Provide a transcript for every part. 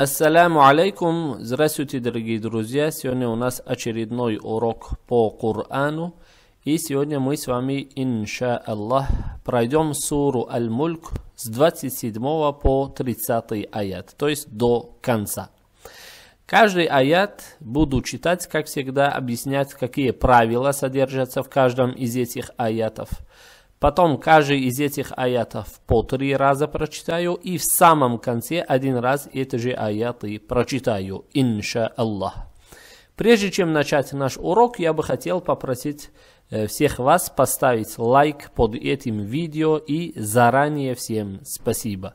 Ассаляму алейкум! Здравствуйте, дорогие друзья! Сегодня у нас очередной урок по Корану. И сегодня мы с вами, инша Аллах, пройдем суру Аль-Мульк с 27 по 30 аят, то есть до конца. Каждый аят буду читать, как всегда, объяснять, какие правила содержатся в каждом из этих аятов – Потом каждый из этих аятов по три раза прочитаю и в самом конце один раз эти же аяты прочитаю, инша Аллах. Прежде чем начать наш урок, я бы хотел попросить э, всех вас поставить лайк под этим видео и заранее всем спасибо.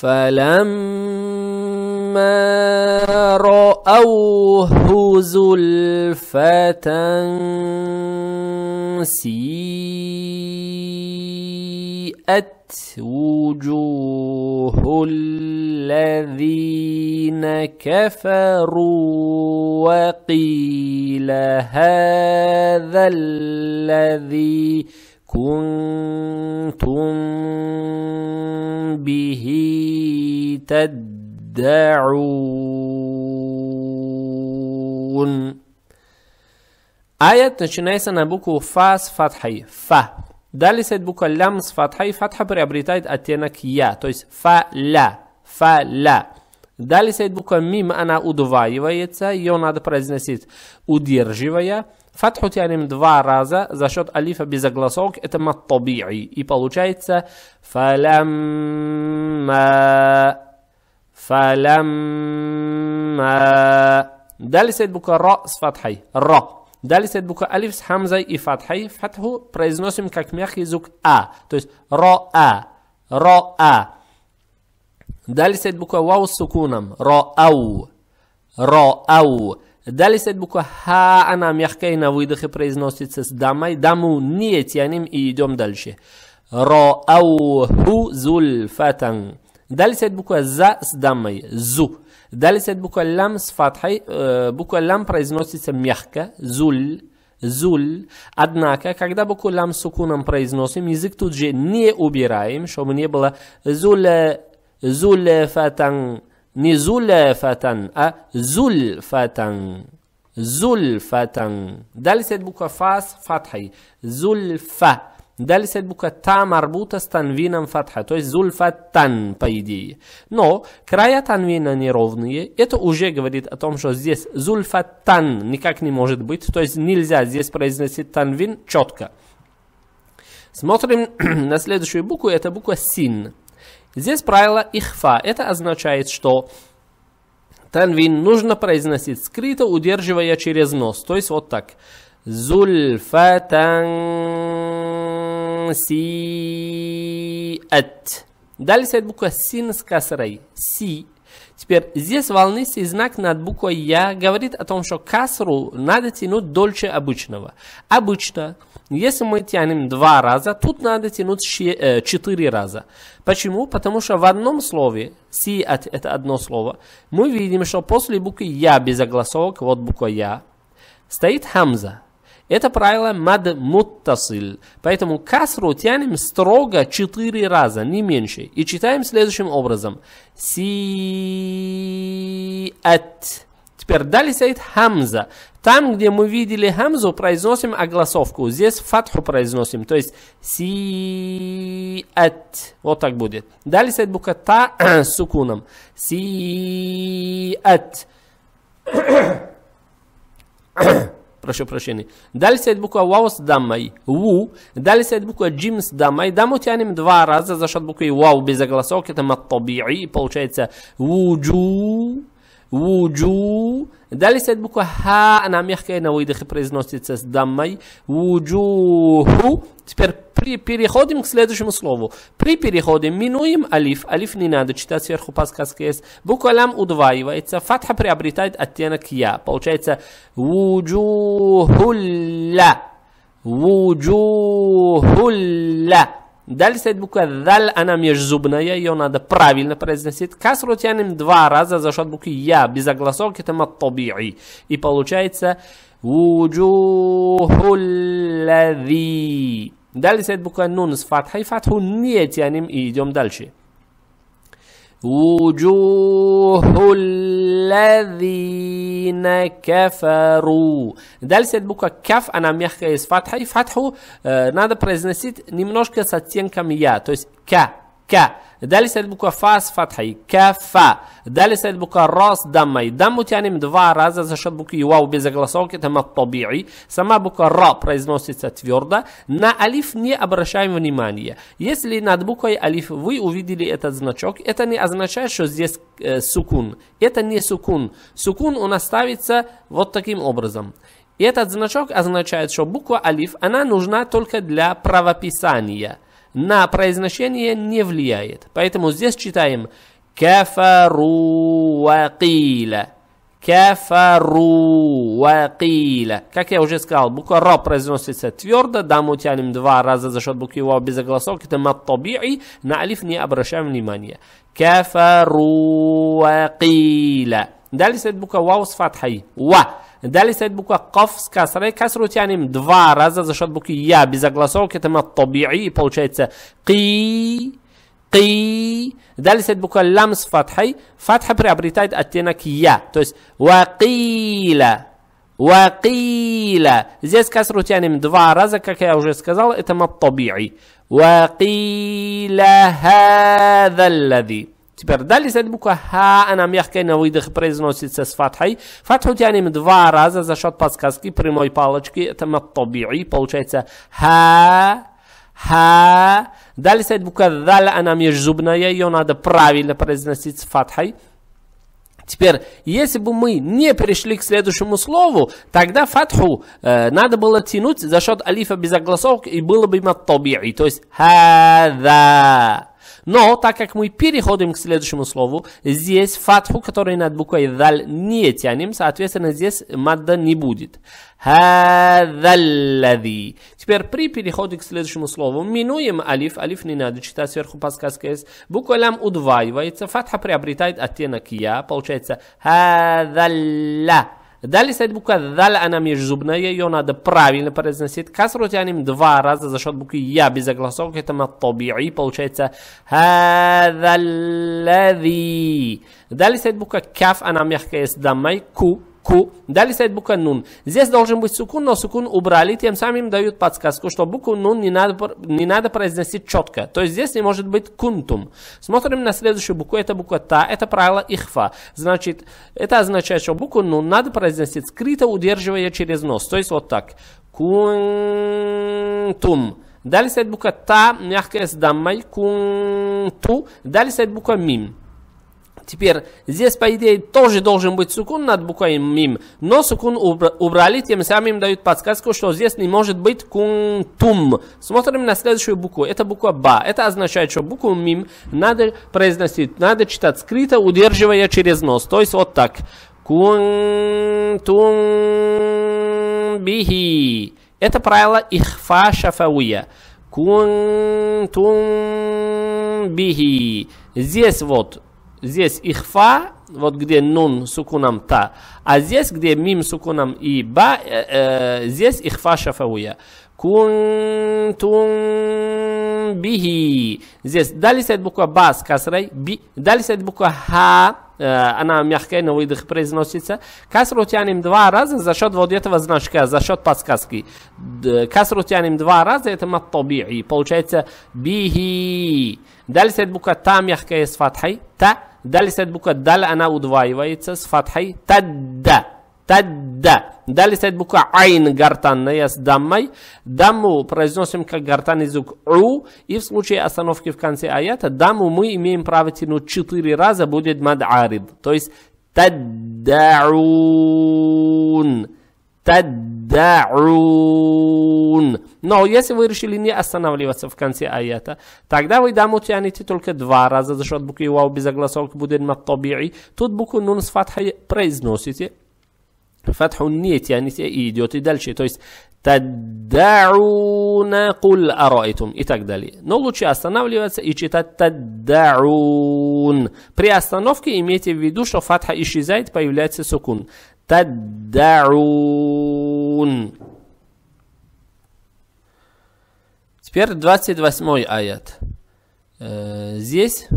فلما رأوه زلفة سيئت وجوه الذين كفروا وقيل هذا الذي كنتم به تدعون آيات نشنايسا نبوكو فا فتحي فا دالي سيد بوكو لام فتحي فتحة بري أبريتايت أتينك يا تويس فا لا فا لا دالي سيد بوكو ميم أنا أدوائي ويتسا يو نادا برزنسيت أدير جيوية Фатху тянем два раза за счет алифа без огласовок. Это маттаби'и. И получается фалямма. Фалямма. Далее стоит буква ра с фатхой. Ра. Далее стоит буква алиф с хамзой и фатхой. Фатху произносим как мягкий звук а. То есть ра-а. Ра-а. Далее стоит буква вау с сукуном. Ра-ау. Ра-ау. Далее стоит буква Ха, она мягкая и на выдохе произносится с дамой. Даму не тянем и идем дальше. Роауху зульфатан. Далее стоит буква За с дамой. Зу. Далее стоит буква Лам с фатхой. Буква Лам произносится мягко. Зуль. Зуль. Однако, когда букву лам с сукуном произносим, язык тут же не убираем, чтобы не было зуль, зуль фатан не зуляфатан, а зульфатан. Зульфатан. Далее стоит буква фас фатхой. Зульфа. Далее стоит буква та марбута с танвином фатха, то есть зульфатан, по идее. Но края танвина неровные, это уже говорит о том, что здесь зульфатан никак не может быть, то есть нельзя здесь произносить танвин четко. Смотрим на следующую букву, это буква син. Здесь правило ихфа. Это означает, что танвин нужно произносить скрыто, удерживая через нос. То есть вот так. Зульфатан Далее стоит буква син с касрой. Си Теперь здесь волнистый знак над буквой Я говорит о том, что касру надо тянуть дольше обычного. Обычно, если мы тянем два раза, тут надо тянуть э, четыре раза. Почему? Потому что в одном слове, си это одно слово, мы видим, что после буквы Я без огласовок, вот буква Я, стоит хамза. Это правило мад муттасиль. Поэтому касру тянем строго четыре раза, не меньше. И читаем следующим образом. си -ат. Теперь далее стоит хамза. Там, где мы видели хамзу, произносим огласовку. Здесь фатху произносим. То есть си -ат. Вот так будет. Далее стоит буква та с сукуном. си -ат прошу прощения. Далее стоит буква вау с Ву. Далее стоит буква джим с Даму тянем два раза за счет буквы вау без огласок. Это маттаби'и. Получается вуджу. Вуджу. Далее стоит буква Ха, она мягкая, на выдохе произносится с даммой. Вуджуху. Теперь при, переходим к следующему слову. При переходе минуем алиф. Алиф не надо читать, сверху подсказка есть. Буква лам удваивается. Фатха приобретает оттенок я. Получается вуджухулля. Вуджухулля. Далее стоит буква дал она межзубная, ее надо правильно произносить. Касру тянем два раза за счет буквы «я», без огласовки, это «маттаби'i». И получается «вуджухуллави». Далее стоит буква «нун» с фатхой, фатху не тянем и идем дальше. وجوه الذين كفروا. Дальше буква каф, она мягкая из фатхи. Фатху э, надо произносить немножко с оттенком я, то есть к. ك الدال سيد بوكا فاس فتحي كفا الدال سيد بوكا راس دمي دم تاني два раза за счет буквы вау без огласовки это мат табии сама буква ра произносится твердо на алиф не обращаем внимания если над буквой алиф вы увидели этот значок это не означает что здесь э, сукун это не сукун сукун он оставится вот таким образом и этот значок означает, что буква алиф, она нужна только для правописания – на произношение не влияет. Поэтому здесь читаем «кафару вакиля». Кефару вакиля. Как я уже сказал, буква Ро произносится твердо, да, мы тянем два раза за счет буквы Ро без огласовки, это маттаби'и, на алиф не обращаем внимания. Кефару вакиля. Далее следует буква Вау с фатхой. Ва. دالي سيد بوكا قفز كسرة كسرة يعني دفع رزا زشاد بوكي يا بيزا غلاسو كتما الطبيعي بولشايتس قي قي دالي سيد بوكا لمس فتحي فتحة بري أبريتايد أتينك يا توس وقيل وقيل زيس كسرة يعني دفع رزا كاكا يا وجيس كزال اتما الطبيعي وقيل هذا الذي Теперь далее стоит буква Ха, она мягкая на выдох произносится с фатхой. Фатху тянем два раза за счет подсказки прямой палочки. Это маттаби'и. Получается Ха, Ха. Далее стоит буква Даль, она межзубная. Ее надо правильно произносить с фатхой. Теперь, если бы мы не перешли к следующему слову, тогда фатху э, надо было тянуть за счет алифа без огласовок и было бы маттаби'и. То есть хада. Но, так как мы переходим к следующему слову, здесь фатху, который над буквой «дал» не тянем, соответственно, здесь мадда не будет. «Хадаллади». Теперь при переходе к следующему слову минуем алиф. Алиф не надо читать сверху подсказка есть. Буква лам удваивается, фатха приобретает оттенок «я». Получается «хадалла». Дали след буква дал она зубная ее надо правильно произносить. Касру тянем два раза за счет буквы я без огласовок. Это матаби'и, получается хадалави. Дали след буква каф, она мягкая с дамой ку ку. Далее стоит буква нун. Здесь должен быть сукун, но сукун убрали, тем самым дают подсказку, что букву нун не надо, не надо произносить четко. То есть здесь не может быть кунтум. Смотрим на следующую букву, это буква та, это правило ихфа. Значит, это означает, что букву нун надо произносить скрыто, удерживая через нос. То есть вот так. Кунтум. Далее стоит буква та, мягкая с даммой, кунту. Далее стоит буква мим. Теперь здесь, по идее, тоже должен быть сукун над буквой мим, но сукун убрали, тем самым дают подсказку, что здесь не может быть кунтум. Смотрим на следующую букву. Это буква ба. Это означает, что букву мим надо произносить, надо читать скрыто, удерживая через нос. То есть вот так. Кунтум бихи. Это правило ихфа шафауя. Кунтум бихи. Здесь вот Здесь ихфа, вот где нун сукуном та, а здесь, где мим сукуном и ба, э, э, здесь ихфа шафауя. Кунтум бихи. Здесь далее стоит буква ба с касрой, би. Далее стоит буква ха, э, она мягкая, на выдох произносится. Касру тянем два раза за счет вот этого значка, за счет подсказки. Касру тянем два раза, это маттаби'и. Получается бихи. Далее стоит буква та мягкая с фатхой. Та Далее стоит буква даль, она удваивается с фатхой. Тадда. Тадда. Далее стоит буква айн гортанная с даммой. Дамму произносим как гортанный звук у. И в случае остановки в конце аята даму мы имеем право тянуть четыре раза будет мад'ариб. То есть таддаун. Таддаун. تدعون Но если вы решили не останавливаться в конце аята, тогда вы даму тянете только два раза за счет буквы вау без огласовки будет маттабири. Тут букву нун с фатхой произносите, фатху не тянете и идете дальше. То есть таддауна кул араитум и так далее. Но лучше останавливаться и читать таддаун. При остановке имейте в виду, что фатха исчезает, появляется сукун. Таддауна. يتقون Теперь 28 аят. Э, здесь,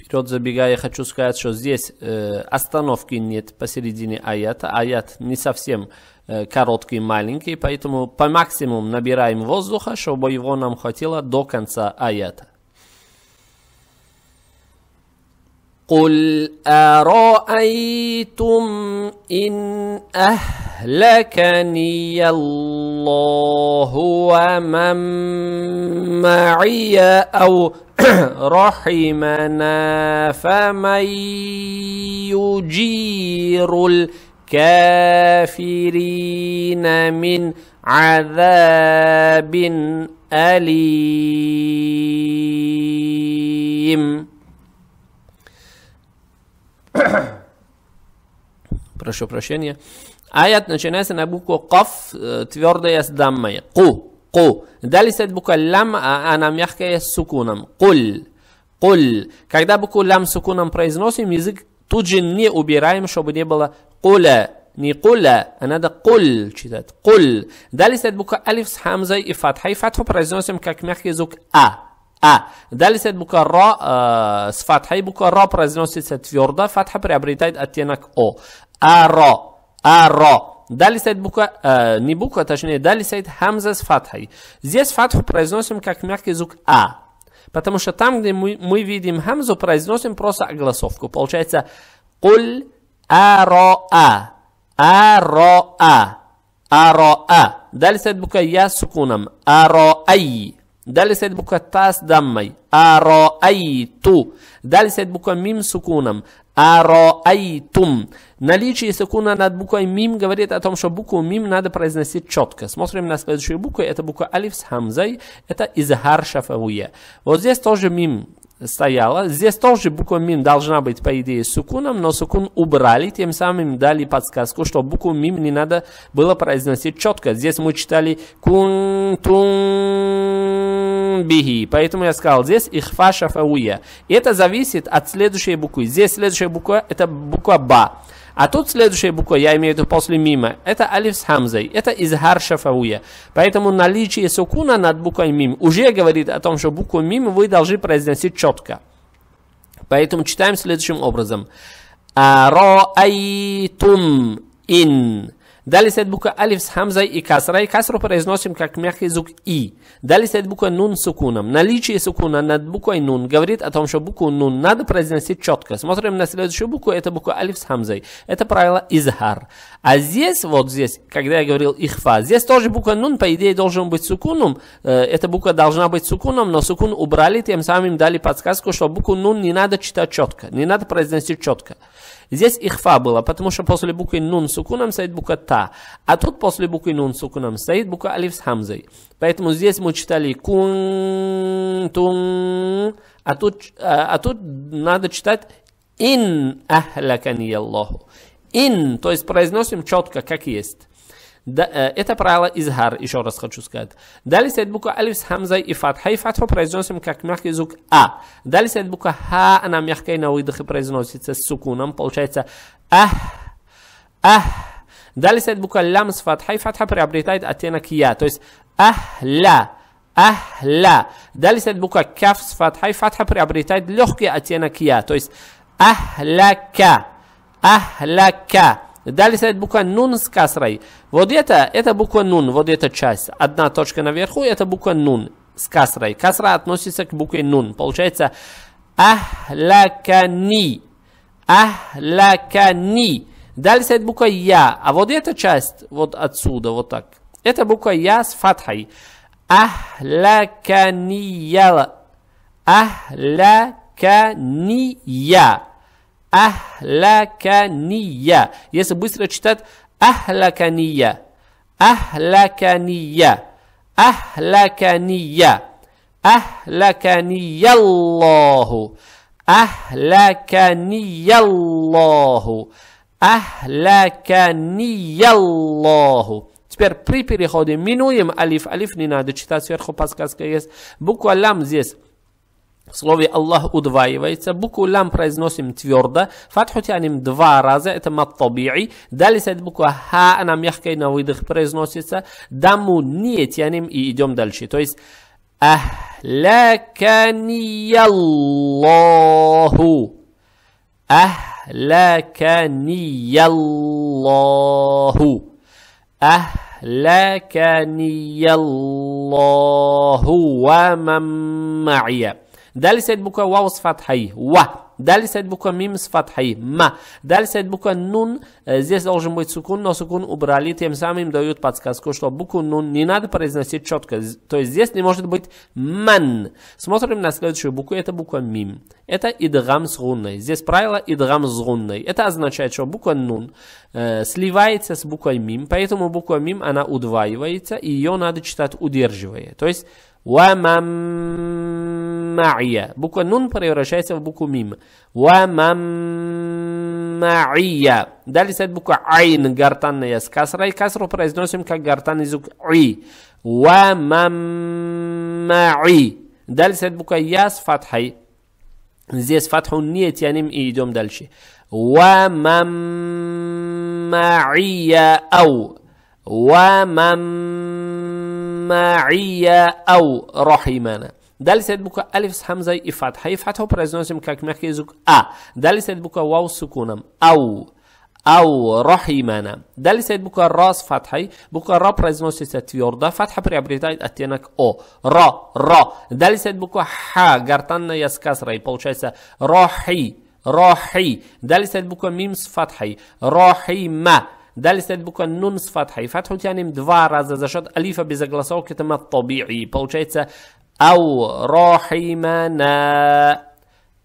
вперед забегая, хочу сказать, что здесь э, остановки нет посередине аята. Аят не совсем э, короткий, маленький, поэтому по максимуму набираем воздуха, чтобы его нам хватило до конца аята. قل أرأيتم إن أهلكني الله ومن معي أو رحمنا فمن يجير الكافرين من عذاب أليم Прошу прощения. Аят начинается на букву Каф, э, твердая с даммой. Ку, ку. Далее стоит буква Лям, а она мягкая с сукуном. Куль, куль. Когда букву Лям с сукуном произносим, язык тут же не убираем, чтобы не было куля. Не куля, а надо куль читать. Куль. Далее стоит буква Алиф с хамзой и фатхой. Фатху произносим как мягкий звук А. А. Далее стоит буква Ро э, с фатхой. Буква Ро произносится твердо. Фатха приобретает оттенок О. Аро. Аро. Далее стоит буква, э, не буква, точнее, далее стоит хамза с фатхой. Здесь фатху произносим как мягкий звук А. Потому что там, где мы, мы видим хамзу, произносим просто огласовку. Получается куль А Ароа. А. а». Далее стоит буква Я с сукуном. Ароай. Далее стоит буква Та с даммой. Ароайту. Далее стоит буква Мим с сукуном. Ароайтум. Наличие сукуна над буквой Мим говорит о том, что букву Мим надо произносить четко. Смотрим на следующую букву. Это буква Алиф с Хамзой. Это Изгар Шафауе. Вот здесь тоже Мим стояла. Здесь тоже буква мим должна быть, по идее, сукуном, но сукун убрали, тем самым дали подсказку, что букву мим не надо было произносить четко. Здесь мы читали кун тун бихи, поэтому я сказал здесь ихфа шафауя. И это зависит от следующей буквы. Здесь следующая буква это буква ба. А тут следующая буква, я имею в виду после мима, это алиф с хамзой, это изгар шафауя. Поэтому наличие сукуна над буквой мим уже говорит о том, что букву мим вы должны произносить четко. Поэтому читаем следующим образом. Араайтум ин Далее стоит буква алиф с хамзой и касрой. Касру произносим как мягкий звук и. Далее стоит буква нун с сукуном. Наличие сукуна над буквой нун говорит о том, что букву нун надо произнести четко. Смотрим на следующую букву. Это буква алиф с хамзой. Это правило изгар. А здесь, вот здесь, когда я говорил ихфа, здесь тоже буква нун, по идее, должен быть сукуном. Э, эта буква должна быть сукуном, но сукун убрали, тем самым дали подсказку, что букву нун не надо читать четко, не надо произносить четко. Здесь ихфа было, потому что после буквы нун сукуном стоит буква та. А тут после буквы нун сукуном стоит буква алиф с хамзой. Поэтому здесь мы читали кун, тун, а тут, а, а тут надо читать ин ахлякани Аллаху. Ин, то есть произносим четко, как есть. Да, э, это правило изгар, еще раз хочу сказать. Далее стоит буква алиф с хамзой и фатха. И фатху произносим как мягкий звук а. Далее стоит буква ха, она мягкая на выдохе произносится с сукуном. Получается ах, ах. Далее стоит буква лям с фатхой. Фатха приобретает оттенок я. То есть ахля. Ахля. Далее стоит буква каф с фатхой. Фатха приобретает легкий оттенок я. То есть ахляка. Ахляка. Далее стоит буква нун с касрой. Вот это, это буква нун, вот эта часть. Одна точка наверху, это буква нун с касрой. Касра относится к букве нун. Получается ахлакани. Ахлакани. Далее стоит буква я. А вот эта часть, вот отсюда, вот так. Это буква я с фатхой. Ахлакания. Ахлакания. Ахлякания. Если быстро читать, Ахлакания. Ахлакания. Ахлакания. Ахлакания Аллаху. Ахлакания Аллаху. Ахлакания Аллаху. Теперь при переходе минуем алиф. Алиф не надо читать, сверху подсказка есть. Буква лам здесь. В слове Аллах удваивается. Букву лям произносим твердо. Фатху тянем два раза. Это мат таби'и. Далее стоит буква ха. Она мягкая на выдох произносится. Даму не тянем и идем дальше. То есть Ахляканияллаху. Ахляканияллаху. أهلكني الله ومن معي Далее след буква вау с фатхой. Ва. Далее след буква мим с фатхой. Ма. Дали след буква нун. Э, здесь должен быть сукун, но сукун убрали. Тем самым дают подсказку, что букву нун не надо произносить четко. То есть здесь не может быть ман. Смотрим на следующую букву. Это буква мим. Это идгам с гунной. Здесь правило идгам с гунной. Это означает, что буква нун э, сливается с буквой мим. Поэтому буква мим она удваивается. И ее надо читать удерживая. То есть ومن معي بوكو نون بريورا شايسة بوكو ميم ومن معي ده سيد بوكو عين قرطان يس كسرة كسرة بريز نوسم كقرطان يزوك عي ومن معي ده سيد بوكو ياس فتحي زيس فتح نيت يعني دوم دالشي ومن معي او ومن سماعية أو رحمنا دالي سيد بكا ألف سهم زي إفاتحة إفاتحة برزنوسم كاك مكي أ دالي سيد بكا واو سكونم أو أو رحمنا دالي سيد بكا راس فتحة بوكا را برزنوسي ستفير دا فتحة بريا أتينك أو را را دالي سيد بكا حا غرطان يسكاس راي بلوشايسا راحي راحي دالي سيد بكا ميمس فتحة راحي ما دال ستيت بوكا نونس с فتحة فتحة يعني دوا زا شوت أليفة بزغلاصو كتما طبيعي بوشيتسا أو روحي رحمنا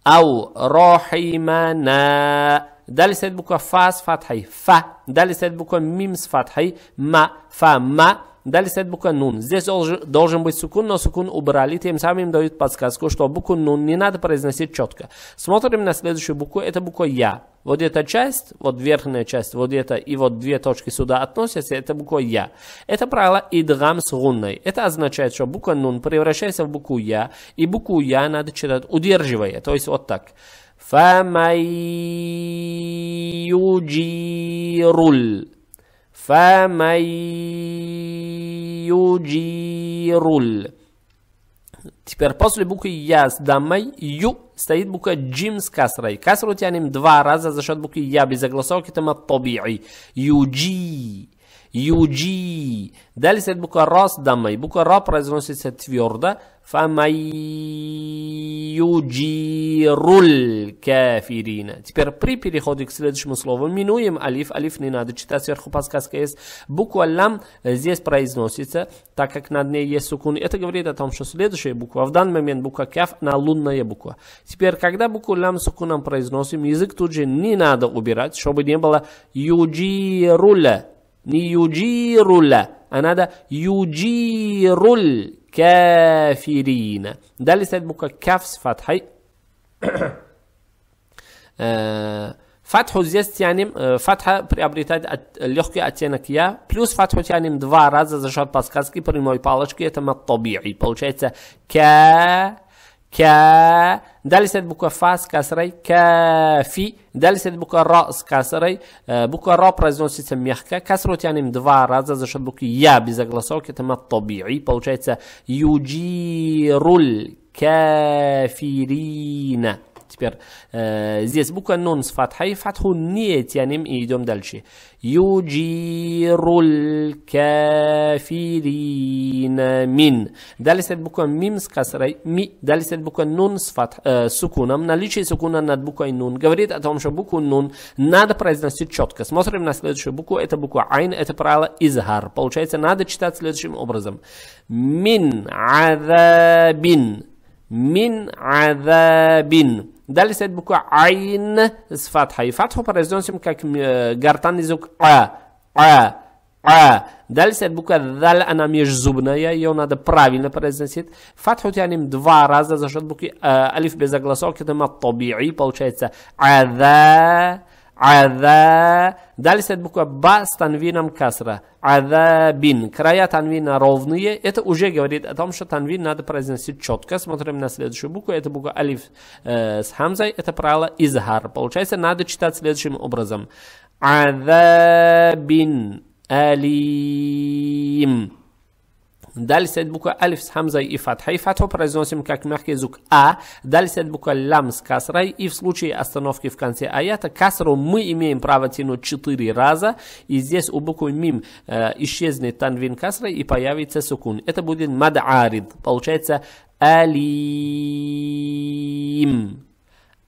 أو روحي رحمنا دال ستيت بوكا فاس فتحة فا دال ستيت بوكا ميمس فتحة ما فا ما Далее стоит буква нун. Здесь должен быть сукун, но сукун убрали, тем самым дают подсказку, что букву нун не надо произносить четко. Смотрим на следующую букву, это буква я. Вот эта часть, вот верхняя часть, вот это и вот две точки сюда относятся, это буква Я. Это правило идгам с гунной. Это означает, что буква нун превращается в букву Я, и букву Я надо читать удерживая, то есть вот так. Фамайюджируль. فمن يجير Теперь после буквы Я с дамой Ю стоит буква Джим с касрой. Касру тянем два раза за счет буквы Я без огласовки там от Юджи. Юджи. Далее стоит буква Ра с дамой. Буква Ра произносится твердо. Фамайюджируль кафирина. Теперь при переходе к следующему слову минуем алиф. Алиф не надо читать, сверху подсказка есть. Буква лам здесь произносится, так как над ней есть сукун. Это говорит о том, что следующая буква, в данный момент буква каф, на лунная буква. Теперь, когда букву лам с сукуном произносим, язык тут же не надо убирать, чтобы не было юджируля. Не юджируля, а надо юджируль кафирина. Далее стоит буква каф с фатхой. Э, фатху здесь тянем, э, фатха приобретает от, легкий оттенок я, плюс фатху тянем два раза за счет подсказки прямой палочки, это маттаби'i. Получается ка كا دلست بوكا فاس كسري كافي دلست بوكا رأس كسري آه، بوكا را произносится мягко كسرت يعني два раза за счет буквы я без طبيعي получается يجير الكافرين теперь э, здесь буква нун с фатхой, фатху не тянем и идем дальше. Юджируль кафирина мин. Далее стоит буква мим с касрой, ми. Далее стоит буква нун с фатх, э, сукуном. Наличие сукуна над буквой нун говорит о том, что букву нун надо произносить четко. Смотрим на следующую букву. Это буква айн, это правило изгар. Получается, надо читать следующим образом. Мин азабин. Мин азабин. Далее стоит буква Айн с фатхой. Фатху произносим как э, гортанный язык А. А. А. Далее стоит буква Даль, она межзубная, ее надо правильно произносить. Фатху тянем два раза за счет буквы а, Алиф без огласовки, это маттаби'i, получается Ада. Аза. Далее стоит буква Ба с танвином касра. Азабин. Края танвина ровные. Это уже говорит о том, что танвин надо произносить четко. Смотрим на следующую букву. Это буква Алиф э, с хамзой. Это правило Изхар. Получается, надо читать следующим образом. Азабин. Алим. Далее стоит буква алиф с хамзой и фатхой. Фатху произносим как мягкий звук а. Далее стоит буква лам с касрой. И в случае остановки в конце аята касру мы имеем право тянуть 4 раза. И здесь у буквы мим э, исчезнет танвин касра и появится сукун. Это будет мад'арид. Получается алим.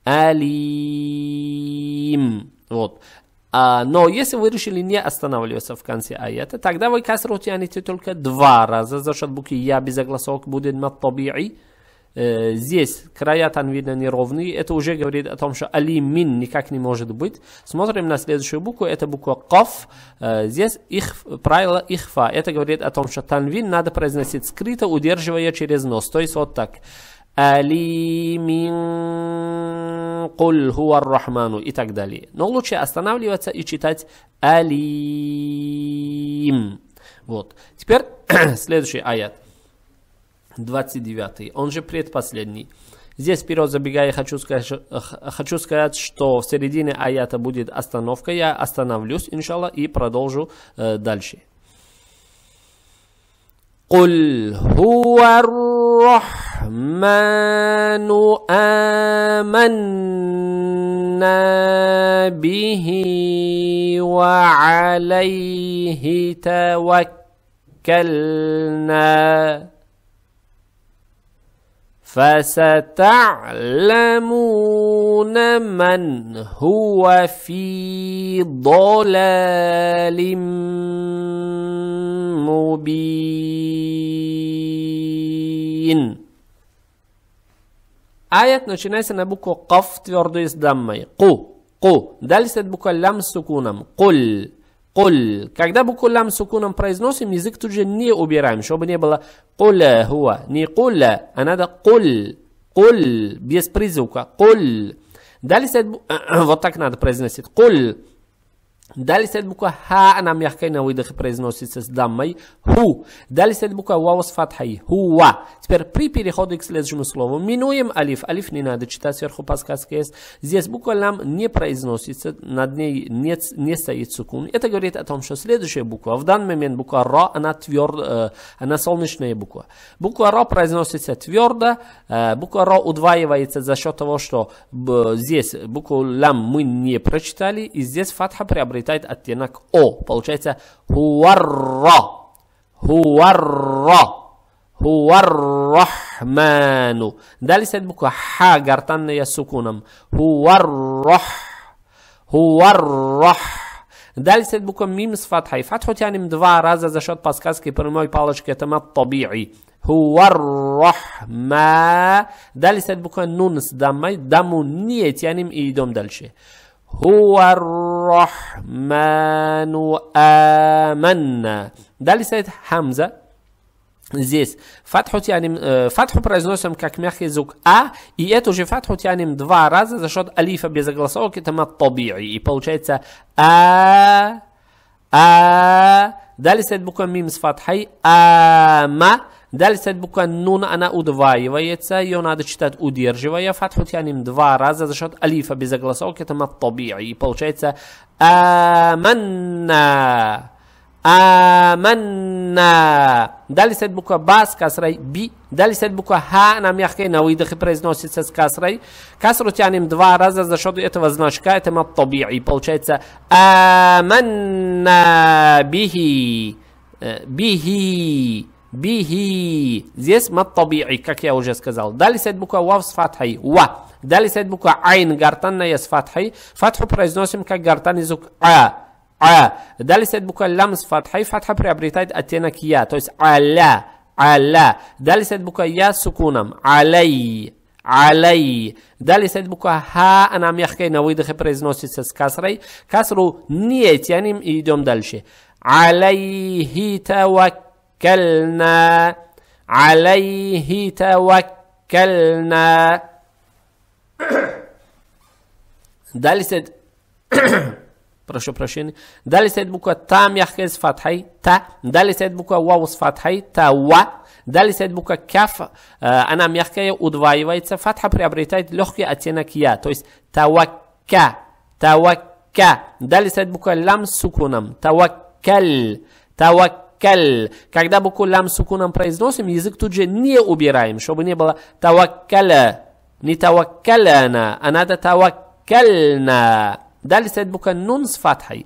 Алим. Вот. А, но если вы решили не останавливаться в конце аята, тогда вы касру тянете только два раза за счет буквы «я» без огласовок будет «маттаби'i». Э, здесь края танвина неровные. Это уже говорит о том, что али мин никак не может быть. Смотрим на следующую букву. Это буква ков. Э, здесь их, правило ихфа. Это говорит о том, что танвин надо произносить скрыто, удерживая через нос. То есть вот так алимин куль хуа рахману и так далее. Но лучше останавливаться и читать алим. Вот. Теперь следующий аят. 29. Он же предпоследний. Здесь вперед забегая, хочу сказать, хочу сказать, что в середине аята будет остановка. Я остановлюсь, иншалла, и продолжу э, дальше. قل هو الرحمن آمنا به وعليه توكلنا فستعلمون من هو في ضلال مبين آيات نشيناس نبوكو قفت يردو يسدامي قو قو دالست بوكو لم سكونم قل Куль. Когда букву лям сукуном произносим, язык тут же не убираем, чтобы не было куля хуа. Не куля, а надо куль. Куль. Без призвука. Куль. Далее стоит... вот так надо произносить. Куль. Далее стоит буква Ха, на мягкая, на выдохе произносится с даммой. Ху. Далее стоит буква Вау с фатхой. Хуа. Теперь при переходе к следующему слову минуем алиф. Алиф не надо читать, сверху подсказка есть. Здесь буква Лам не произносится, над ней не, не стоит сукун. Это говорит о том, что следующая буква, в данный момент буква Ра, она твердая, э, она солнечная буква. Буква Ра произносится твердо, э, буква Ра удваивается за счет того, что б, здесь букву Лам мы не прочитали, и здесь фатха приобретает приобретает оттенок О. Получается хуарра. Хуарра. Хуаррахману. Далее стоит буква Х, гортанная сукуном. Хуаррах. Хуаррах. Далее стоит буква Мим с фатхой. Фатху тянем два раза за счет подсказки прямой палочки. Это мат таби'и. Хуаррахма. Далее стоит буква Нун с дамой. Даму не тянем и идем дальше. Хуа рахману аманна. Далее стоит хамза. Здесь фатху тянем, э, фатху произносим как мягкий звук а, и эту же фатху тянем два раза за счет алифа без огласовки, там от и получается а, а, далее стоит буква мим с фатхой, ама, Далее стоит буква нун, она удваивается, ее надо читать удерживая. Фатху тянем два раза за счет алифа без огласовки, это маттаби. И получается аманна. аманна. далее стоит буква ба с касрой би далее стоит буква ха на мягкой на выдохе произносится с касрой касру тянем два раза за счет этого значка это маттаби и получается аманна бихи бихи بهي زيس ما الطبيعي كك يا وجه سكزال دالي سيد بكو واف فتحي و دالي سيد بكو عين قرتن يس فتحي فاتحو بريزنوسم كك قرتن يزوك ا ا دالي سيد بوكا لمس فتحي فتحة بريابريتايد اتينا كيا تويس على على دالي سيد بوكا يا سكونم علي علي دالي سيد بوكا ها انا ميخكي نويد خي بريزنوسيس كسري كسرو نيت يعني ايديوم دالشي علي عليه توك توكلنا عليه توكلنا Dalje se... Prošao prošeni. Da li sled bukva ta mjahke s fathaj? Ta. Da li sled bukva waw s fathaj? Ta wa. Da li sled bukva kaf? Она мягкая, удваивается. Фатха приобретает легкий оттенок я. То есть тавакка. Тавакка. Да ли след буква лам с сукуном? Таваккаль. Таваккаль. таваккаль. Когда букву лям сукуном произносим, язык тут же не убираем, чтобы не было таваккаля. Не таваккаляна, а надо таваккальна. Далее стоит буква нун с фатхой.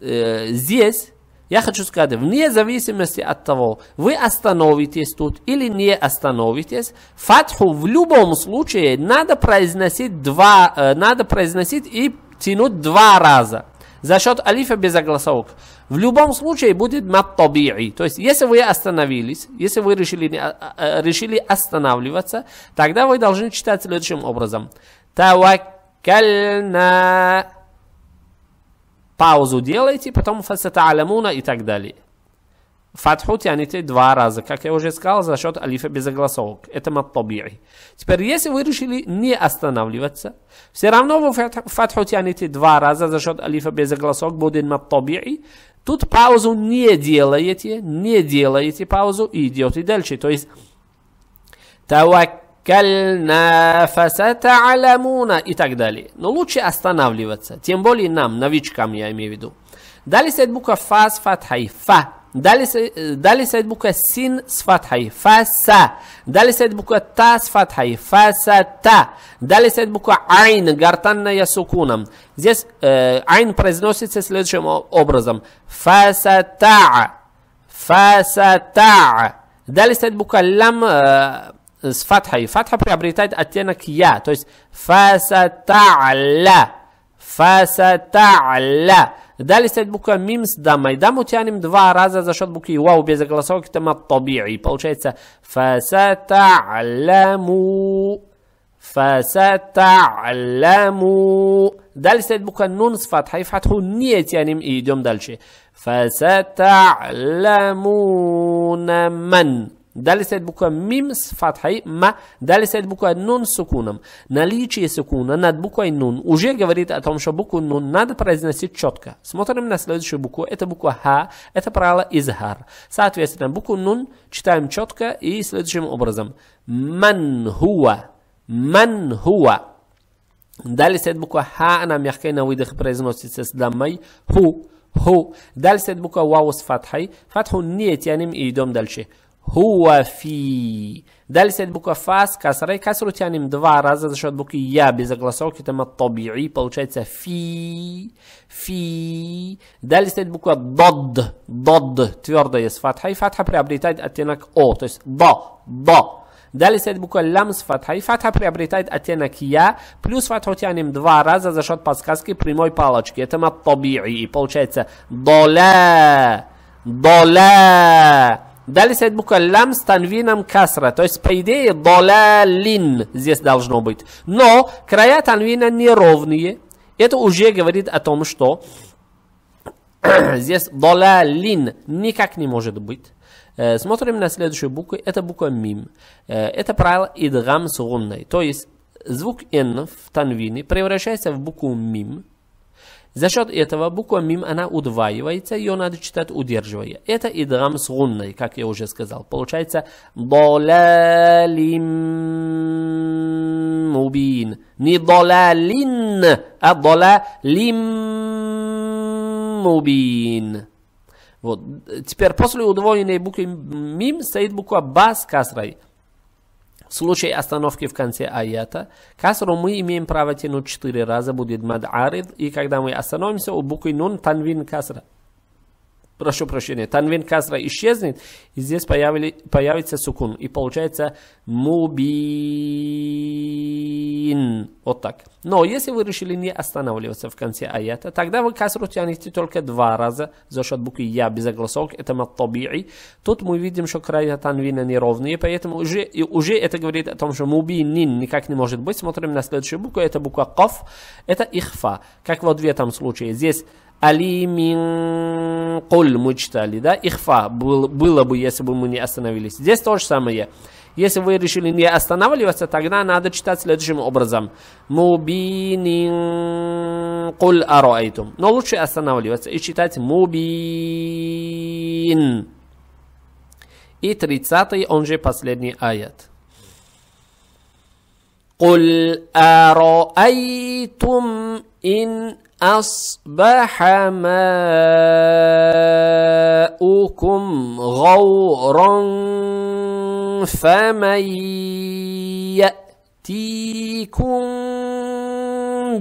Э, здесь я хочу сказать, вне зависимости от того, вы остановитесь тут или не остановитесь, фатху в любом случае надо произносить два, э, надо произносить и тянуть два раза за счет алифа без огласовок в любом случае будет маттаби'и. То есть, если вы остановились, если вы решили, а, а, а, решили останавливаться, тогда вы должны читать следующим образом. Таваккальна. Паузу делайте, потом фасата'алямуна и так далее. Фатху тяните два раза, как я уже сказал, за счет алифа без огласовок. Это маттаби'и. Теперь, если вы решили не останавливаться, все равно вы фатху тяните два раза за счет алифа без огласовок, будет маттаби'и. Тут паузу не делаете, не делаете паузу и идете дальше. То есть «Таваккальна фасата'алямуна» и так далее. Но лучше останавливаться, тем более нам, новичкам я имею в виду. Далее стоит буква «фас» фатхай «фа». Далее э, стоит буква син с фатхой. Фаса. Далее стоит буква та с фатхой. Фаса та. Далее стоит буква айн, гортанная сукуном. Здесь э, айн произносится следующим образом. Фаса та. Фаса та. Далее стоит буква Лам э, с фатхой. Фатха приобретает оттенок я. То есть фаса та ля. Фаса та ля. دالي ستيت بوكا ميمس دا ما يدامو تيانيم دوا رازا زا شوت بوكي واو بيزا غلاسو كتما الطبيعي получается فستعلمو فستعلمو دالي ستيت بوكا نونس صفات حيفحتو نيت يانيم ايديوم دالشي فستعلمون من Далее стоит буква мим с фатхой, ма. Далее стоит буква нун с сукуном. Наличие сукуна над буквой нун уже говорит о том, что букву нун надо произносить четко. Смотрим на следующую букву. Это буква ха. Это правило изгар. Соответственно, букву нун читаем четко и следующим образом. ман-хуа, ман-хуа. Далее стоит буква ха. Она мягкая на выдохе произносится с даммой. Ху. ху. Далее стоит буква вау с фатхой. Фатху нет, я ним и идем дальше. Хуафи. фи. Далее стоит буква фа с касрой. Касру тянем два раза за счет буквы я без огласовки. Там от табии получается фи. Фи. Далее стоит буква дод. Дод. Твердая с фатхой. Фатха приобретает оттенок о. То есть до. До. Далее стоит буква лям с фатхой. Фатха приобретает оттенок я. Плюс фатху тянем два раза за счет подсказки прямой палочки. Это мат табии. И получается доля. Доля. Далее стоит буква лям с танвином касра. То есть, по идее, долалин здесь должно быть. Но края танвина неровные. Это уже говорит о том, что здесь долалин никак не может быть. Э, смотрим на следующую букву. Это буква мим. Э, это правило идгам с гунной. То есть, звук н в танвине превращается в букву мим. За счет этого буква мим она удваивается, ее надо читать удерживая. Это идрам с гунной, как я уже сказал. Получается долалим мубин. Не долалин, а долалим мубин. Вот. Теперь после удвоенной буквы мим стоит буква ба с касрой. В случае остановки в конце аята, касру мы имеем право тянуть четыре раза, будет мад арид, и когда мы остановимся у буквы нун танвин касра прошу прощения, танвин касра исчезнет, и здесь появили, появится сукун. И получается мубин. Вот так. Но если вы решили не останавливаться в конце аята, тогда вы касру тянете только два раза за счет буквы я без огласок. Это маттаби'i. Тут мы видим, что края танвина неровные, поэтому уже, и уже это говорит о том, что мубинин никак не может быть. Смотрим на следующую букву. Это буква каф. Это ихфа. Как в две случае. Здесь али мин коль мучтали, да, ихфа был, было бы, если бы мы не остановились. Здесь то же самое. Если вы решили не останавливаться, тогда надо читать следующим образом. Мубинин куль араитум Но лучше останавливаться и читать мубин. И тридцатый, он же последний аят. قل араитум ин أصبح ماؤكم غورا فمن يأتيكم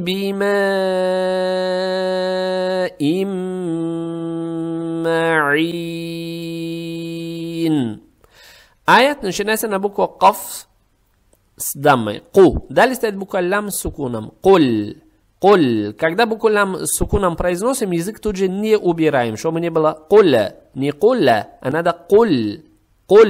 بماء معين آية نشناس نبوك وقف سدامي قو دالست بوك اللام سكونم قل Кол. Когда букву лям с сукуном произносим, язык тут же не убираем, чтобы не было Кол. Не кол. а надо кол. Кол.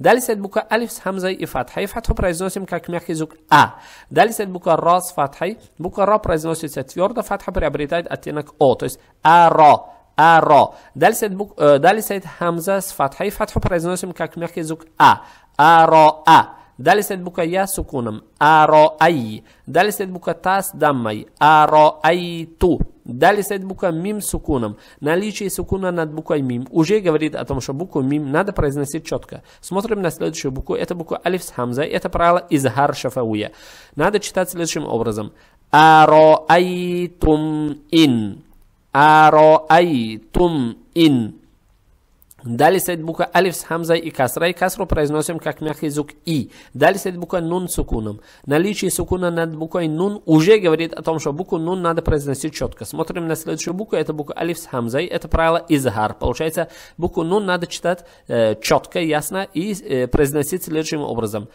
Далее стоит буква алиф с хамзой и фатхой. Фатху произносим как мягкий звук а. Далее стоит буква ра с фатхой. Буква ра произносится твердо, фатха приобретает оттенок о, то есть аро. Аро. Далее стоит, бук... э, далее стоит хамза с фатхой. Фатху произносим как мягкий звук а. Аро а. Далее стоит буква Я с укуном. Ароай. Далее стоит буква Та с даммой. Ароайту. Далее стоит буква Мим с укуном. Наличие сукуна над буквой Мим уже говорит о том, что букву Мим надо произносить четко. Смотрим на следующую букву. Это буква Алиф с Хамзой. Это правило Изхар Шафауя. Надо читать следующим образом. Ароайтум ин. Ароайтум ин. Далее стоит буква алиф с хамзой и касрой. Касру произносим как мягкий звук и. Далее стоит буква нун с сукуном. Наличие сукуна над буквой нун уже говорит о том, что букву нун надо произносить четко. Смотрим на следующую букву. Это буква алиф с хамзой. Это правило изгар. Получается, букву нун надо читать э, четко, ясно и э, произносить следующим образом.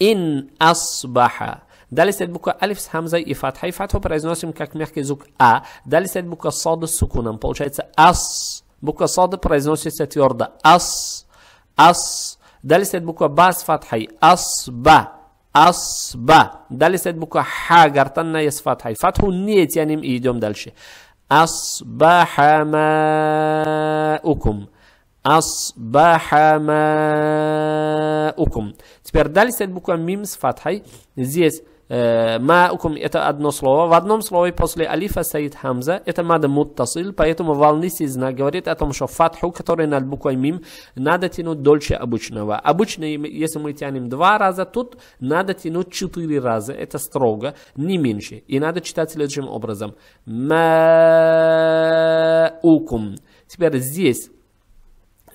Ин асбаха. Далее стоит буква алиф с хамзой и фатхой. Фатху произносим как мягкий звук а. Далее стоит буква сад с сукуном. Получается ас. بوكا صاد pronunciation يرضى أص أص ده لسه بوكا باس فتحي أص با ده لسه بوكا حاجر تنا يس فتحي فتحو نيت يعني إيديوم دالشي أصبح ماؤكم أصبح ماؤكم تبير ده لسه بوكا ميم فتحي زيت Э, Маукум – это одно слово. В одном слове после алифа стоит хамза. Это мада муттасил, поэтому волнистый знак говорит о том, что фатху, который над буквой мим, надо тянуть дольше обычного. Обычно, если мы тянем два раза, тут надо тянуть четыре раза. Это строго, не меньше. И надо читать следующим образом. Маукум. Теперь здесь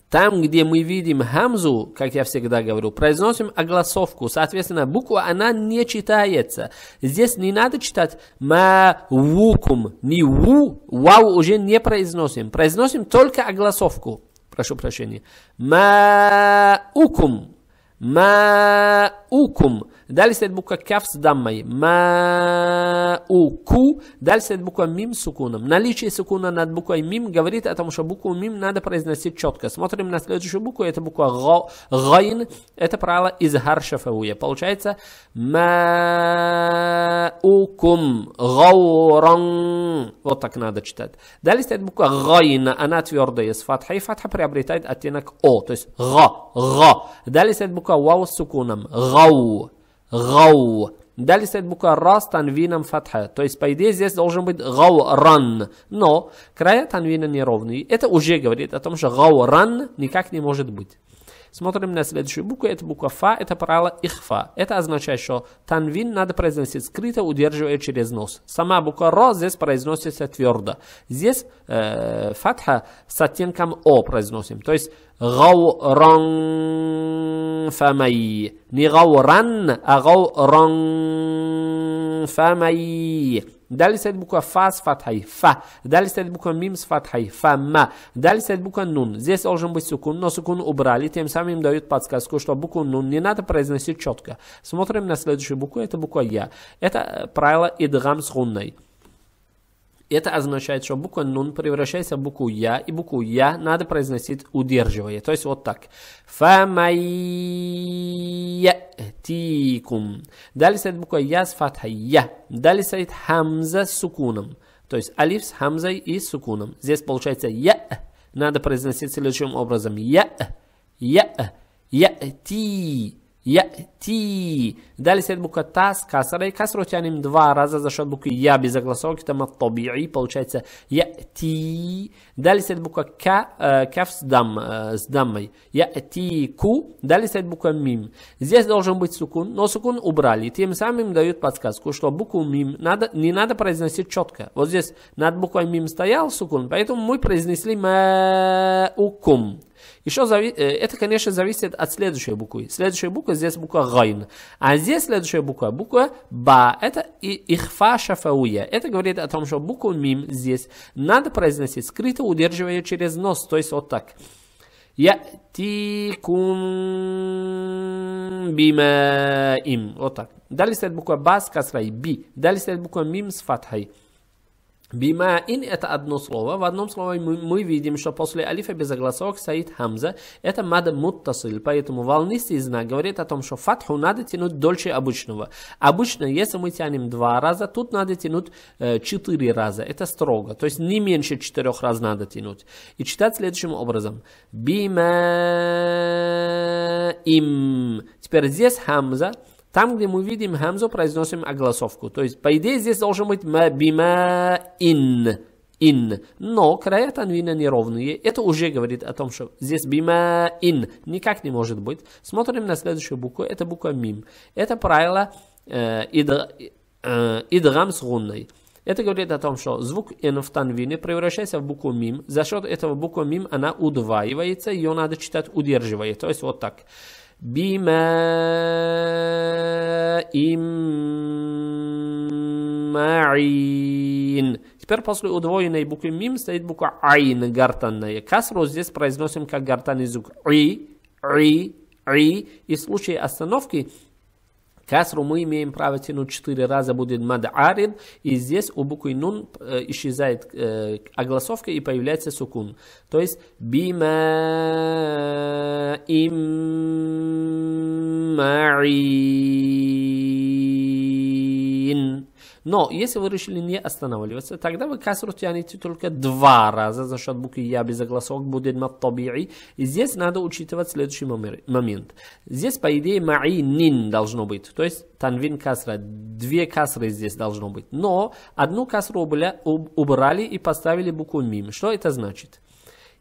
там, где мы видим хамзу, как я всегда говорю, произносим огласовку. Соответственно, буква, она не читается. Здесь не надо читать ма мавукум. Не ву, вау уже не произносим. Произносим только огласовку. Прошу прощения. Ма укум, ма укум. Далее стоит буква каф с даммой. Ма-у-ку. Далее стоит буква мим с сукуном. Наличие сукуна над буквой мим говорит о том, что букву мим надо произносить четко. Смотрим на следующую букву. Это буква гайн. Это правило из гаршафауя. Получается ма-у-кум. Гауран. Вот так надо читать. Далее стоит буква гайна. Она твердая с фатха. И фатха приобретает оттенок о. То есть га. Га. Далее стоит буква вау с сукуном. Гау. Гау. Далее стоит буква Ра с танвином фатха. То есть, по идее, здесь должен быть Гау РАН. Но края танвина неровные. Это уже говорит о том, что Гау РАН никак не может быть. Смотрим на следующую букву. Это буква фа, это правило ихфа. Это означает, что танвин надо произносить скрыто, удерживая через нос. Сама буква ро здесь произносится твердо. Здесь э, фатха с оттенком о произносим. То есть غورا فمي не غورا а غورا فمي Далее стоит буква фа с фатхой фа. Далее стоит буква мим с фатхой фама. Далее стоит буква нун. Здесь должен быть сукун, но сукун убрали, тем самым дают подсказку, что букву нун не надо произносить четко. Смотрим на следующую букву, это буква я. Это правило идгам с гунной. Это означает, что буква нун превращается в букву я, и букву я надо произносить удерживая. То есть вот так. Фамайятикум. Далее стоит буква я с фатхой я. Далее стоит хамза с сукуном. То есть алиф с хамзой и сукуном. Здесь получается я. Надо произносить следующим образом. Я, я, я, ти. Я Яти. Далее стоит буква та с касрой. Касру тянем два раза за счет буквы я без огласовки. Там от табии получается Я яти. Далее стоит буква к, э, каф с, дам, э, с даммой. Яти ку. Далее стоит буква мим. Здесь должен быть сукун, но сукун убрали. Тем самым дают подсказку, что букву мим надо, не надо произносить четко. Вот здесь над буквой мим стоял сукун, поэтому мы произнесли маукум. Еще зави... Э, это, конечно, зависит от следующей буквы. Следующая буква здесь буква гайн. А здесь следующая буква, буква ба. Это и ихфа шафауя. Это говорит о том, что букву мим здесь надо произносить скрыто, удерживая ее через нос. То есть вот так. Я Ятикум бима им. Вот так. Далее стоит буква ба с касрой. Би. Далее стоит буква мим с фатхой. Бима ин это одно слово. В одном слове мы, мы видим, что после алифа без огласок стоит хамза. Это мад муттасиль. Поэтому волнистый знак говорит о том, что фатху надо тянуть дольше обычного. Обычно, если мы тянем два раза, тут надо тянуть э, четыре раза. Это строго. То есть не меньше четырех раз надо тянуть. И читать следующим образом. Бима им. Теперь здесь хамза. Там, где мы видим хамзу, произносим огласовку. То есть, по идее, здесь должен быть бима ин. Ин. Но края танвина неровные. Это уже говорит о том, что здесь бима ин. Никак не может быть. Смотрим на следующую букву. Это буква мим. Это правило э, идгам э, с гунной. Это говорит о том, что звук «н» в танвине превращается в букву «мим». За счет этого буква «мим» она удваивается, ее надо читать удерживая. То есть вот так бима'ин ма'ин. Теперь после удвоенной буквы мим стоит буква айн гортанная. Касру здесь произносим как гортанный звук. И, и, и. И в случае остановки Касру мы имеем право тянуть четыре раза будет мад'арид. И здесь у буквы нун э, исчезает э, огласовка и появляется сукун. То есть бима им но если вы решили не останавливаться, тогда вы касру тянете только два раза за счет буквы я без огласок будет маттабири. И здесь надо учитывать следующий момент. Здесь, по идее, маи нин должно быть. То есть танвин касра. Две касры здесь должно быть. Но одну касру убрали и поставили букву мим. Что это значит?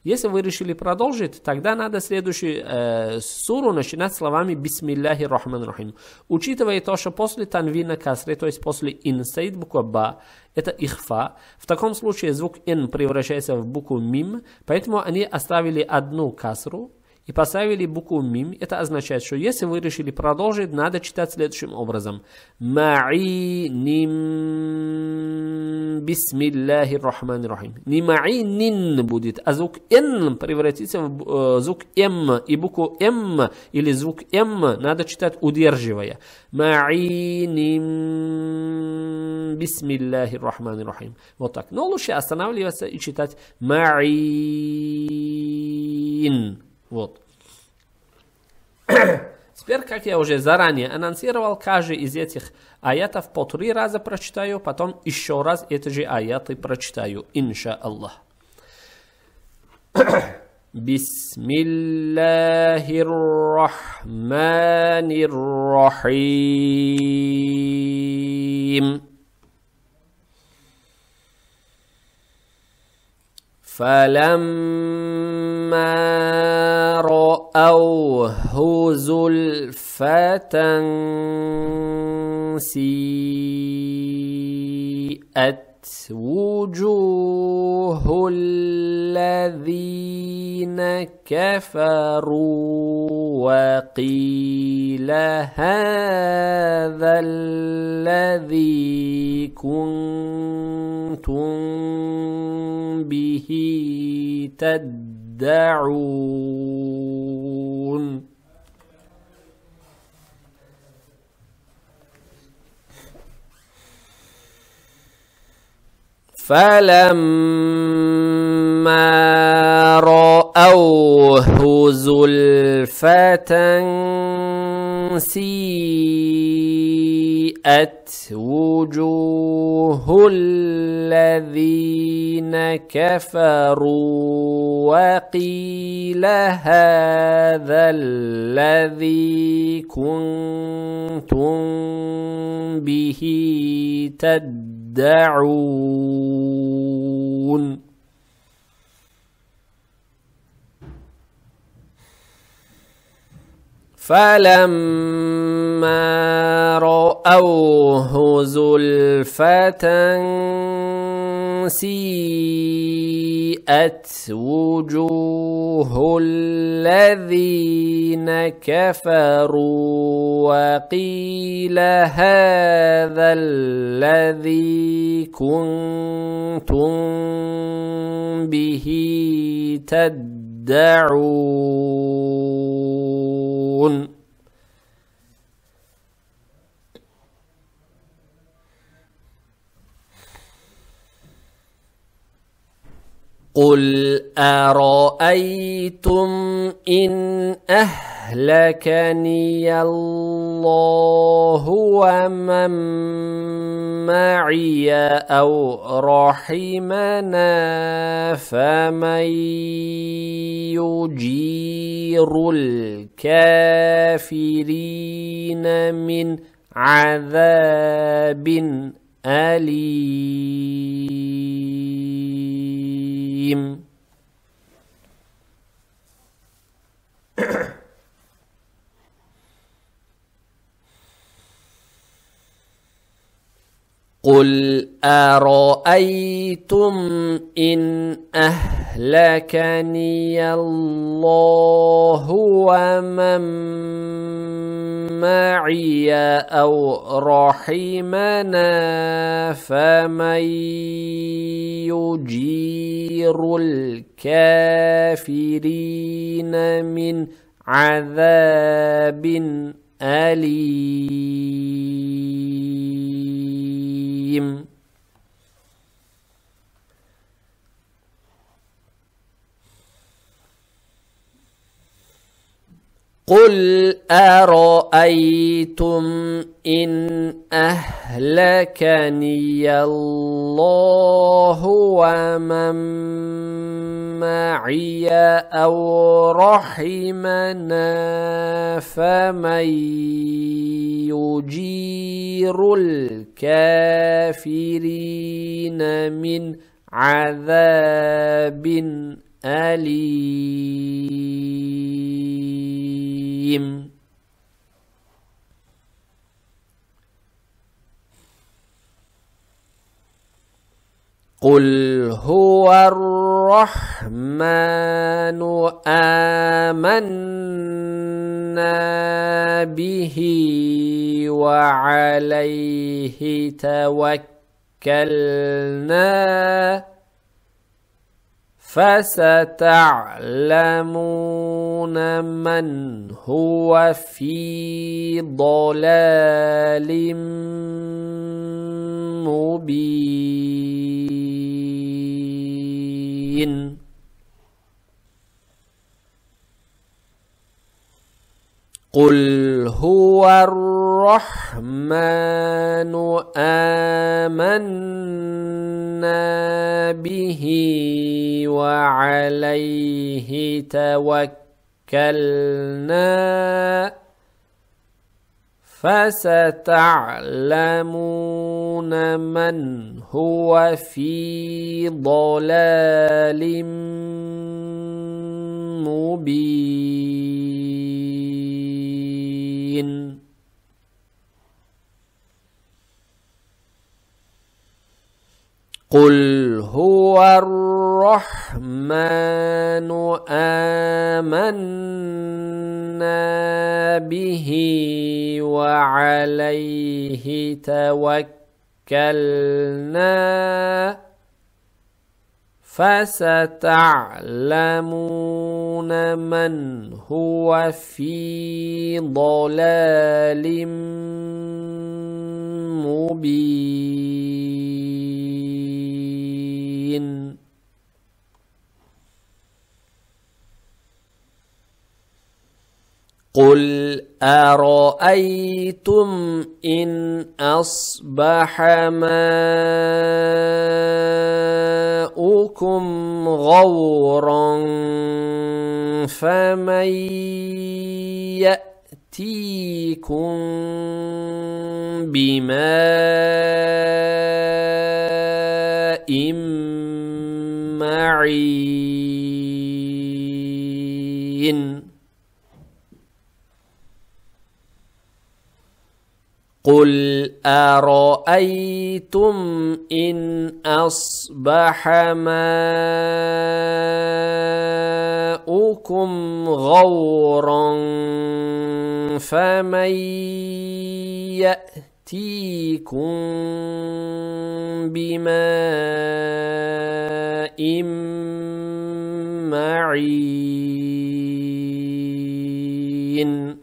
Если вы решили продолжить, тогда надо следующую э, суру начинать словами «Бисмилляхи рахман рахим». Учитывая то, что после танвина касри, то есть после «ин» стоит буква «ба», это «ихфа». В таком случае звук н превращается в букву «мим», поэтому они оставили одну касру, и поставили букву мим, это означает, что если вы решили продолжить, надо читать следующим образом. Ма'иним бисмиллахи рахмани рахим. Не ма'инин будет, а звук н превратится в э, звук м, «эм» и букву м «эм» или звук м «эм» надо читать удерживая. Ма'иним бисмиллахи рахмани рахим. Вот так. Но лучше останавливаться и читать ма'ин. Вот. Теперь, как я уже заранее анонсировал, каждый из этих аятов по три раза прочитаю, потом еще раз эти же аяты прочитаю, инша Аллах. بسم الله الرحمن الرحيم فلما أو هو زلفة سيئت وجوه الذين كفروا وقيل هذا الذي كنتم به تد يدعون فلما رأوه زلفة سيئت وجوه الذين كفروا وقيل هذا الذي كنتم به تدعون فلما رأوه زلفة سيئت وجوه الذين كفروا وقيل هذا الذي كنتم به تدعون يدعون قل ارايتم ان اهلكني الله ومن معي او رحمنا فمن يجير الكافرين من عذاب اليم الرجيم قل ارايتم ان اهلكني الله ومن معي او رحمنا فمن يجير الكافرين من عذاب أليم قل أرأيتم إن أهلكني الله ومن معي أو رحمنا فمن يجير الكافرين من عذاب أليم قل هو الرحمن آمنا به وعليه توكلنا فستعلمون من هو في ضلال مبين قل هو الرحمن آمنا به وعليه توكلنا فستعلمون من هو في ضلال مبين قل هو الرحمن آمنا به وعليه توكلنا فستعلمون من هو في ضلال مبين قل أرأيتم إن أصبح ماؤكم غورا فمن يأتيكم بماء معين قل ارايتم ان اصبح ماؤكم غورا فمن ياتي ياتيكم بماء معين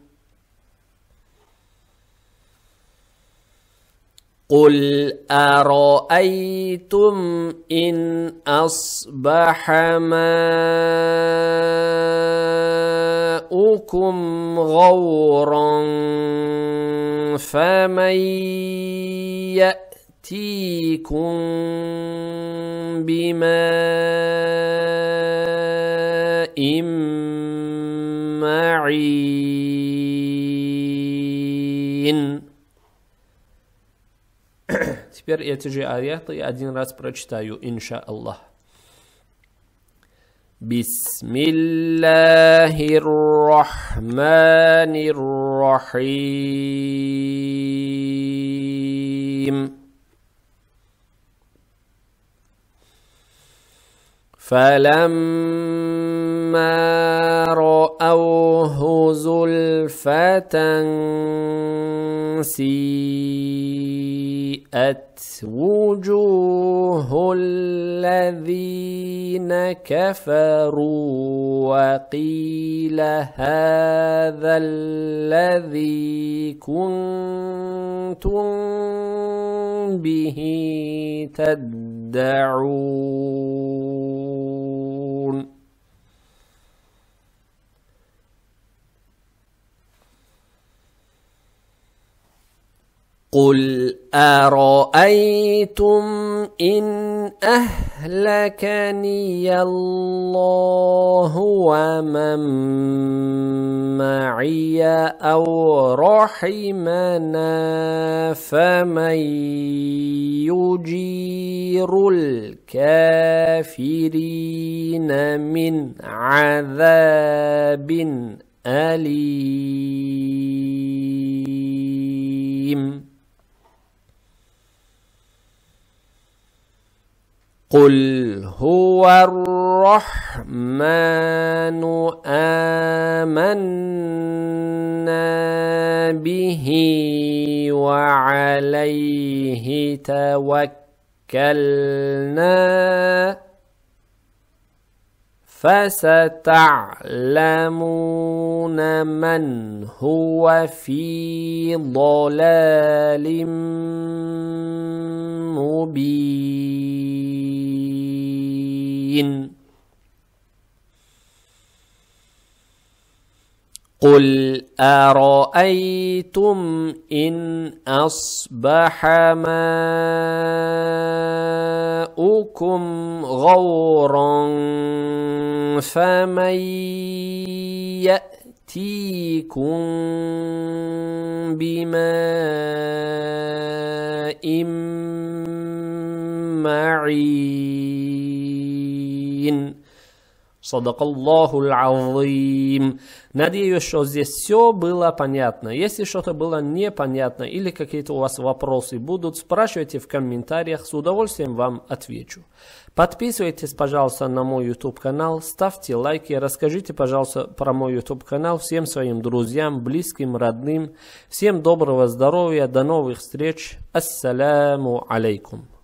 قل ارايتم ان اصبح ماؤكم غورا فمن ياتيكم بماء معين Теперь эти же аяты я один раз прочитаю, инша Аллах. بسم الله الرحمن الرحيم فلما رأى أو زلفة سيئت وجوه الذين كفروا وقيل هذا الذي كنتم به تدعون قل أرأيتم إن أهلكني الله ومن معي أو رحمنا فمن يجير الكافرين من عذاب أليم قل هو الرحمن آمنا به وعليه توكلنا فستعلمون من هو في ضلال مبين قل ارايتم ان اصبح ماؤكم غورا فمن ياتي يأتيكم بماء معين صدق Аллаху العظيم. Надеюсь, что здесь все было понятно. Если что-то было непонятно или какие-то у вас вопросы будут, спрашивайте в комментариях, с удовольствием вам отвечу. Подписывайтесь, пожалуйста, на мой YouTube канал, ставьте лайки, расскажите, пожалуйста, про мой YouTube канал всем своим друзьям, близким, родным. Всем доброго здоровья, до новых встреч. Ассаляму алейкум.